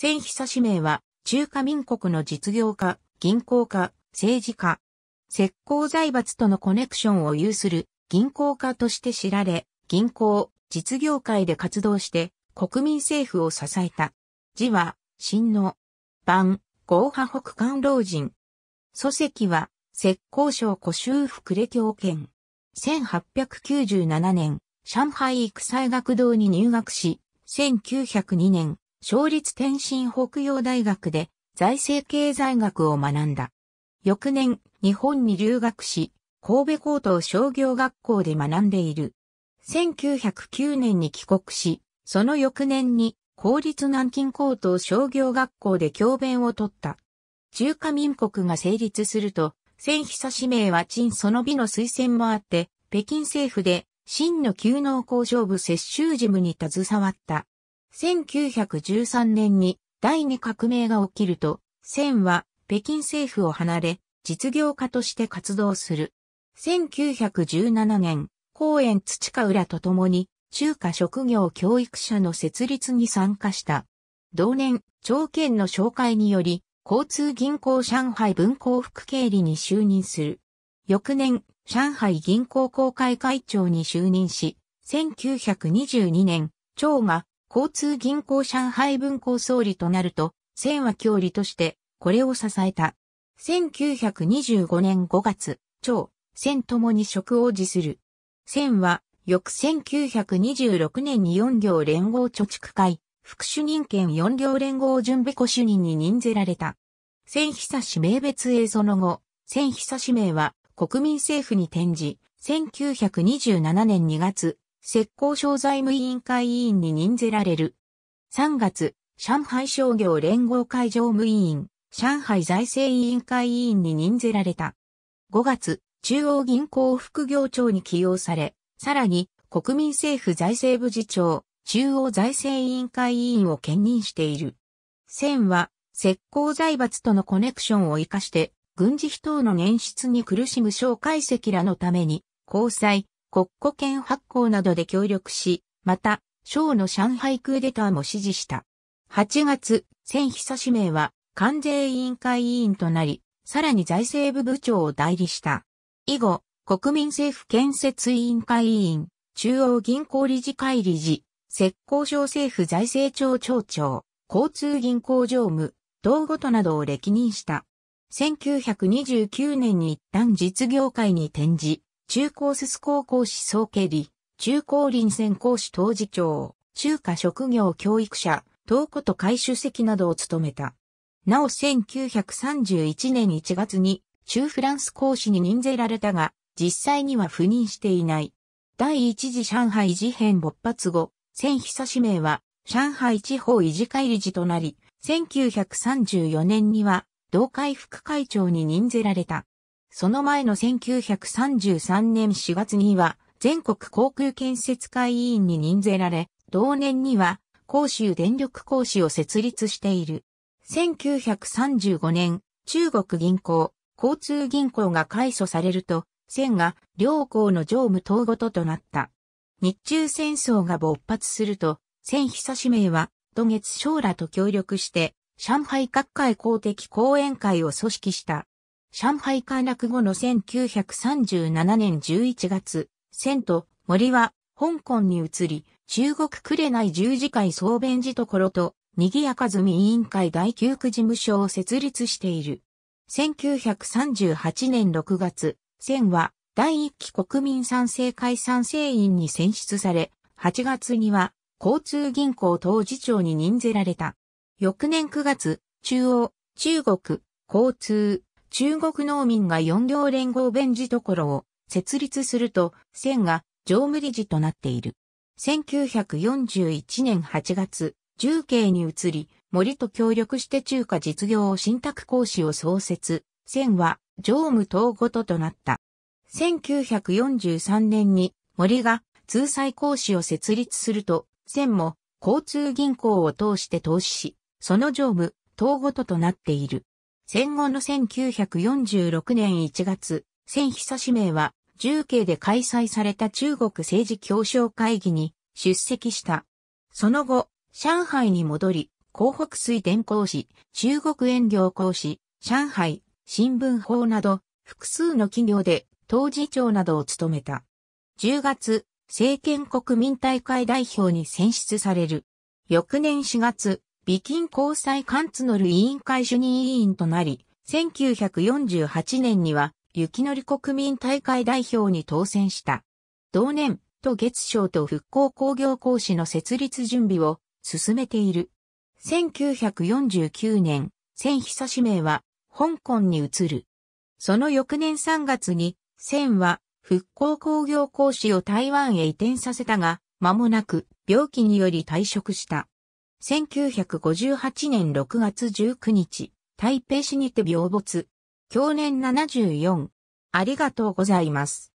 千久氏名は、中華民国の実業家、銀行家、政治家、石膏財閥とのコネクションを有する銀行家として知られ、銀行、実業界で活動して国民政府を支えた。字は、新の、番、豪派北韓老人。祖籍は、石膏省古州福礼教県。1897年、上海育才学堂に入学し、1902年、小立天津北洋大学で財政経済学を学んだ。翌年、日本に留学し、神戸高等商業学校で学んでいる。1909年に帰国し、その翌年に公立南京高等商業学校で教鞭を取った。中華民国が成立すると、千久氏名は陳その美の推薦もあって、北京政府で、真の旧能工場部接収事務に携わった。1913年に第二革命が起きると、千は北京政府を離れ、実業家として活動する。1917年、公園土家浦と共に中華職業教育者の設立に参加した。同年、長県の紹介により、交通銀行上海文工副経理に就任する。翌年、上海銀行公会会長に就任し、1922年、長が交通銀行上海分行総理となると、千は協理として、これを支えた。1925年5月、張、千ともに職を辞する。千は、翌1926年に四行連合貯蓄会、副主任権四両連合準備庫主任に任ぜられた。千久名別へその後、千久名は国民政府に転じ、1927年2月、石膏省財務委員会委員に任ぜられる。3月、上海商業連合会常務委員、上海財政委員会委員に任ぜられた。5月、中央銀行副業長に起用され、さらに国民政府財政部次長、中央財政委員会委員を兼任している。千は、石膏財閥とのコネクションを活かして、軍事費等の捻出に苦しむ小解析らのために、交際、国庫券発行などで協力し、また、省の上海クーデターも支持した。8月、千久氏名は関税委員会委員となり、さらに財政部部長を代理した。以後、国民政府建設委員会委員、中央銀行理事会理事、石膏省政府財政庁庁長、交通銀行常務、道ごとなどを歴任した。1929年に一旦実業界に転じ、中高ス高校市総経理、中高臨戦講師当事長、中華職業教育者、東古都会主席などを務めた。なお1931年1月に中フランス講師に任ぜられたが、実際には赴任していない。第一次上海事変勃発後、千久氏名は上海地方維持会理事となり、1934年には同会副会長に任ぜられた。その前の1933年4月には、全国航空建設会委員に任ぜられ、同年には、広州電力講師を設立している。1935年、中国銀行、交通銀行が改祖されると、線が両校の常務統ごととなった。日中戦争が勃発すると、千久氏名は、土月将らと協力して、上海各界公的講演会を組織した。上海陥落後の1937年11月、千と森は香港に移り、中国い十字会総弁こ所と、賑やかずみ委員会第9区事務所を設立している。1938年6月、千は第一期国民賛成会賛成員に選出され、8月には交通銀行当事長に任ぜられた。翌年9月、中央、中国、交通、中国農民が4両連合弁事ところを設立すると、千が常務理事となっている。1941年8月、重慶に移り、森と協力して中華実業を信託講師を創設、千は常務統ごととなった。1943年に森が通債講師を設立すると、千も交通銀行を通して投資し、その常務、統ごととなっている。戦後の1946年1月、千久氏名は、重慶で開催された中国政治協商会議に出席した。その後、上海に戻り、広北水電工士、中国遠業講士、上海、新聞法など、複数の企業で、当事長などを務めた。10月、政権国民大会代表に選出される。翌年4月、美金交際関津のる委員会主任委員となり、1948年には、雪のり国民大会代表に当選した。同年、都月省と復興工業講師の設立準備を進めている。1949年、千久氏名は、香港に移る。その翌年3月に、千は、復興工業講師を台湾へ移転させたが、間もなく、病気により退職した。1958年6月19日、台北市にて病没。去年74。ありがとうございます。